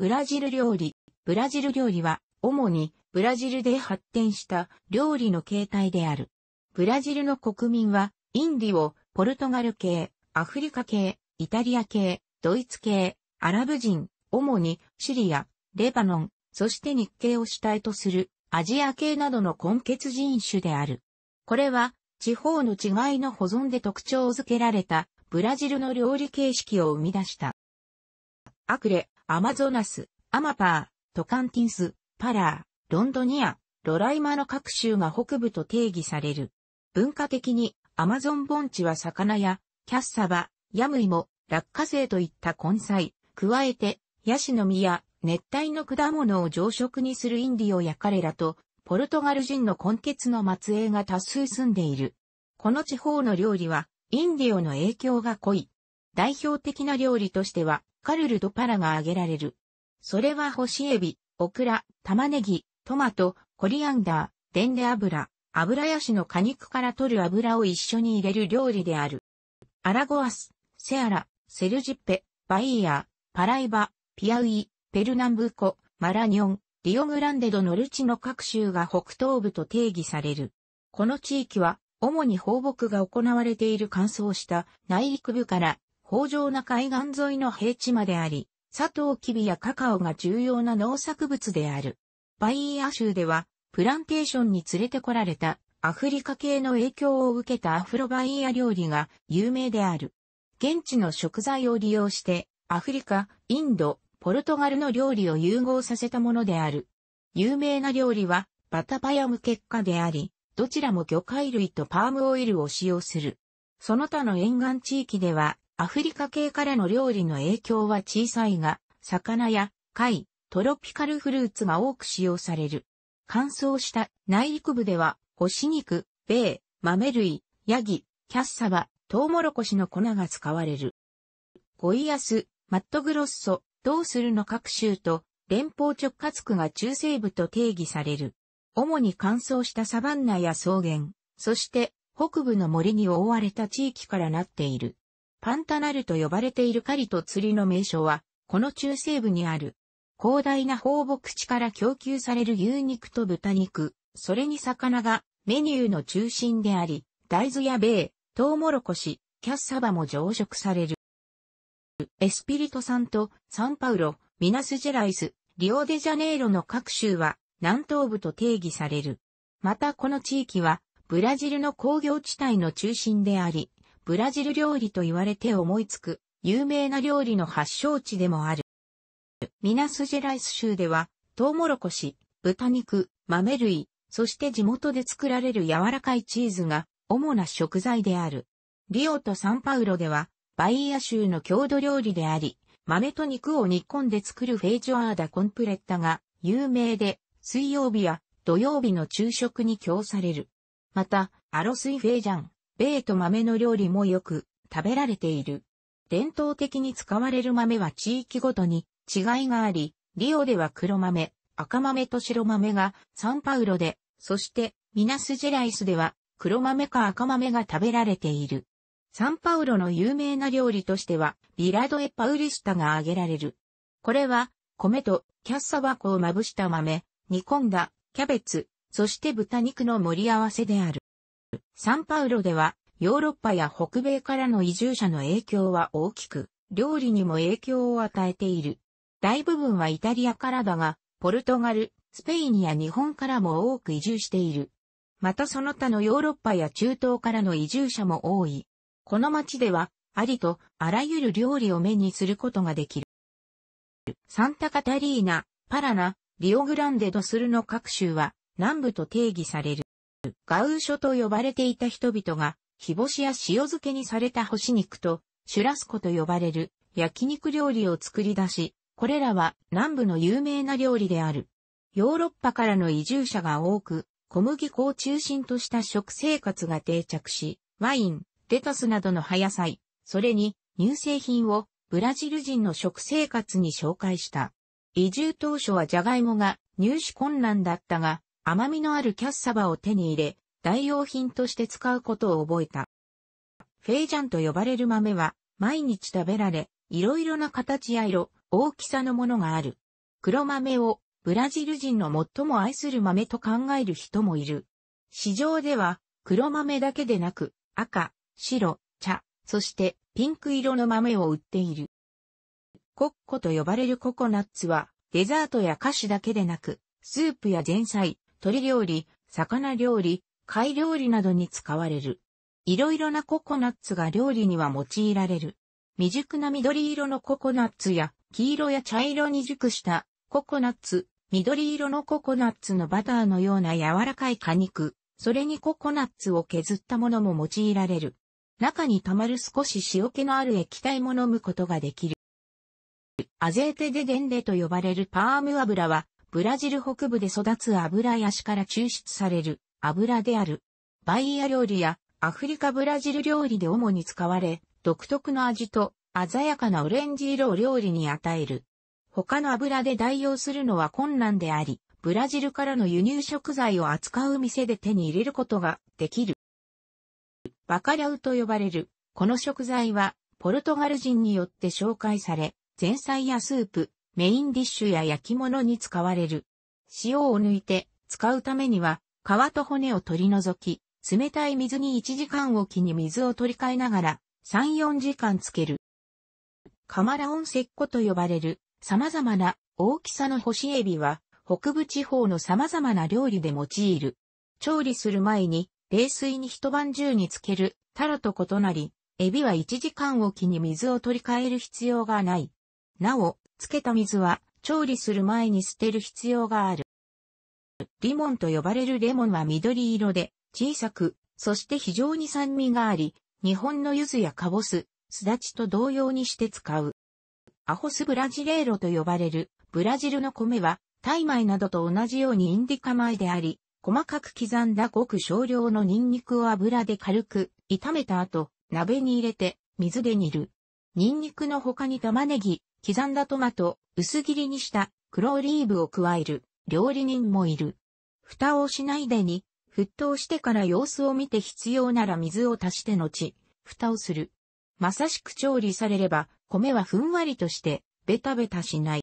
ブラジル料理。ブラジル料理は、主にブラジルで発展した料理の形態である。ブラジルの国民は、インディオ、ポルトガル系、アフリカ系、イタリア系、ドイツ系、アラブ人、主にシリア、レバノン、そして日系を主体とするアジア系などの根血人種である。これは、地方の違いの保存で特徴づけられたブラジルの料理形式を生み出した。アクレ、アマゾナス、アマパー、トカンティンス、パラー、ロンドニア、ロライマの各州が北部と定義される。文化的にアマゾン盆地は魚やキャッサバ、ヤムイモ、落花生といった根菜、加えてヤシの実や熱帯の果物を常食にするインディオや彼らとポルトガル人の根血の末裔が多数住んでいる。この地方の料理はインディオの影響が濃い。代表的な料理としては、カルル・ド・パラが挙げられる。それは干しエビ、オクラ、玉ねぎ、トマト、コリアンダー、デンレ油、油やしの果肉から取る油を一緒に入れる料理である。アラゴアス、セアラ、セルジッペ、バイヤー、パライバ、ピアウイ、ペルナンブーコ、マラニョン、リオグランデドノルチの各州が北東部と定義される。この地域は、主に放牧が行われている乾燥した内陸部から豊穣な海岸沿いの平地まであり、砂糖キビやカカオが重要な農作物である。バイーア州では、プランテーションに連れてこられたアフリカ系の影響を受けたアフロバイーア料理が有名である。現地の食材を利用して、アフリカ、インド、ポルトガルの料理を融合させたものである。有名な料理は、バタパヤム結果であり、どちらも魚介類とパームオイルを使用する。その他の沿岸地域では、アフリカ系からの料理の影響は小さいが、魚や貝、トロピカルフルーツが多く使用される。乾燥した内陸部では、干し肉、米、豆類、ヤギ、キャッサバ、トウモロコシの粉が使われる。ゴイアス、マットグロッソ、どうするの各州と連邦直轄区が中西部と定義される。主に乾燥したサバンナや草原、そして北部の森に覆われた地域からなっている。パンタナルと呼ばれている狩りと釣りの名所は、この中西部にある。広大な放牧地から供給される牛肉と豚肉、それに魚がメニューの中心であり、大豆や米、トウモロコシ、キャッサバも常食される。エスピリトサント、サンパウロ、ミナスジェライス、リオデジャネイロの各州は南東部と定義される。またこの地域はブラジルの工業地帯の中心であり、ブラジル料理と言われて思いつく、有名な料理の発祥地でもある。ミナスジェライス州では、トウモロコシ、豚肉、豆類、そして地元で作られる柔らかいチーズが主な食材である。リオとサンパウロでは、バイア州の郷土料理であり、豆と肉を煮込んで作るフェイジョアーダコンプレッタが有名で、水曜日や土曜日の昼食に供される。また、アロスイフェイジャン、米と豆の料理もよく食べられている。伝統的に使われる豆は地域ごとに違いがあり、リオでは黒豆、赤豆と白豆がサンパウロで、そしてミナスジェライスでは黒豆か赤豆が食べられている。サンパウロの有名な料理としてはビラドエパウリスタが挙げられる。これは米とキャッサバコをまぶした豆、煮込んだキャベツ、そして豚肉の盛り合わせである。サンパウロでは、ヨーロッパや北米からの移住者の影響は大きく、料理にも影響を与えている。大部分はイタリアからだが、ポルトガル、スペインや日本からも多く移住している。またその他のヨーロッパや中東からの移住者も多い。この街では、ありとあらゆる料理を目にすることができる。サンタカタリーナ、パラナ、リオグランデドスルの各州は南部と定義される。ガウーショと呼ばれていた人々が、日干しや塩漬けにされた干し肉と、シュラスコと呼ばれる焼肉料理を作り出し、これらは南部の有名な料理である。ヨーロッパからの移住者が多く、小麦粉を中心とした食生活が定着し、ワイン、レタスなどの葉野菜、それに乳製品をブラジル人の食生活に紹介した。移住当初はジャガイモが入手困難だったが、甘みのあるキャッサバを手に入れ、代用品として使うことを覚えた。フェイジャンと呼ばれる豆は、毎日食べられ、いろいろな形や色、大きさのものがある。黒豆を、ブラジル人の最も愛する豆と考える人もいる。市場では、黒豆だけでなく、赤、白、茶、そしてピンク色の豆を売っている。コッコと呼ばれるココナッツは、デザートや菓子だけでなく、スープや前菜、鳥料理、魚料理、貝料理などに使われる。いろいろなココナッツが料理には用いられる。未熟な緑色のココナッツや、黄色や茶色に熟したココナッツ、緑色のココナッツのバターのような柔らかい果肉、それにココナッツを削ったものも用いられる。中に溜まる少し塩気のある液体も飲むことができる。アゼーテデデンデと呼ばれるパーム油はブラジル北部で育つ油やラから抽出される油である。バイア料理やアフリカブラジル料理で主に使われ、独特の味と鮮やかなオレンジ色を料理に与える。他の油で代用するのは困難であり、ブラジルからの輸入食材を扱う店で手に入れることができる。バカラウと呼ばれる、この食材は、ポルトガル人によって紹介され、前菜やスープ、メインディッシュや焼き物に使われる。塩を抜いて使うためには、皮と骨を取り除き、冷たい水に1時間おきに水を取り替えながら、3、4時間つける。カマラオンセッコと呼ばれる様々な大きさの干しエビは、北部地方の様々な料理で用いる。調理する前に、冷水に一晩中につける、タラと異なり、エビは1時間おきに水を取り替える必要がない。なお、つけた水は調理する前に捨てる必要がある。リモンと呼ばれるレモンは緑色で小さく、そして非常に酸味があり、日本の柚子やカボス、すだちと同様にして使う。アホスブラジレーロと呼ばれるブラジルの米は、タイ米などと同じようにインディカ米であり、細かく刻んだごく少量のニンニクを油で軽く炒めた後、鍋に入れて水で煮る。ニンニクの他に玉ねぎ、刻んだトマト、薄切りにした黒オリーブを加える料理人もいる。蓋をしないでに、沸騰してから様子を見て必要なら水を足して後、蓋をする。まさしく調理されれば、米はふんわりとして、ベタベタしない。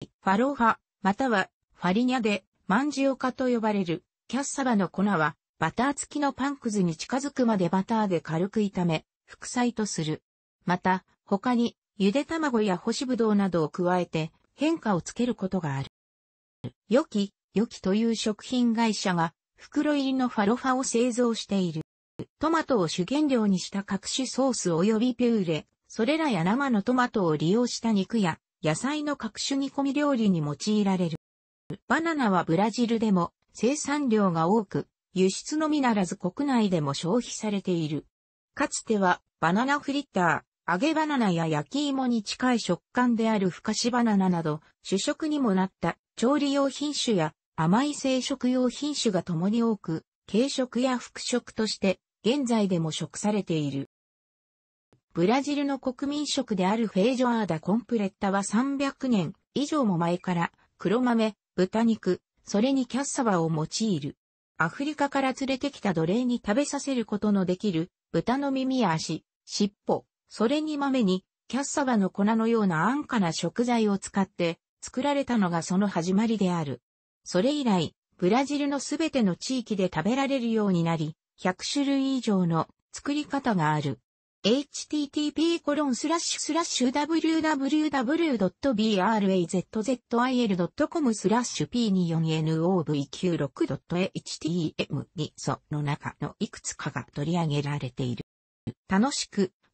ファローハ、または、ファリニャで、マンジオカと呼ばれる、キャッサバの粉は、バター付きのパンくずに近づくまでバターで軽く炒め、副菜とする。また、他に、ゆで卵や干しぶどうなどを加えて変化をつけることがある。良き、良きという食品会社が袋入りのファロファを製造している。トマトを主原料にした各種ソース及びピューレ、それらや生のトマトを利用した肉や野菜の各種煮込み料理に用いられる。バナナはブラジルでも生産量が多く、輸出のみならず国内でも消費されている。かつてはバナナフリッター、揚げバナナや焼き芋に近い食感であるふかしバナナなど、主食にもなった調理用品種や甘い生食用品種が共に多く、軽食や副食として現在でも食されている。ブラジルの国民食であるフェージョアーダコンプレッタは300年以上も前から黒豆、豚肉、それにキャッサバを用いる。アフリカから連れてきた奴隷に食べさせることのできる豚の耳や足、尻尾、それに豆に、キャッサバの粉のような安価な食材を使って作られたのがその始まりである。それ以来、ブラジルのすべての地域で食べられるようになり、100種類以上の作り方がある。http://www.brazil.com スラッシュ p24nov96.htm にその中のいくつかが取り上げられている。楽しく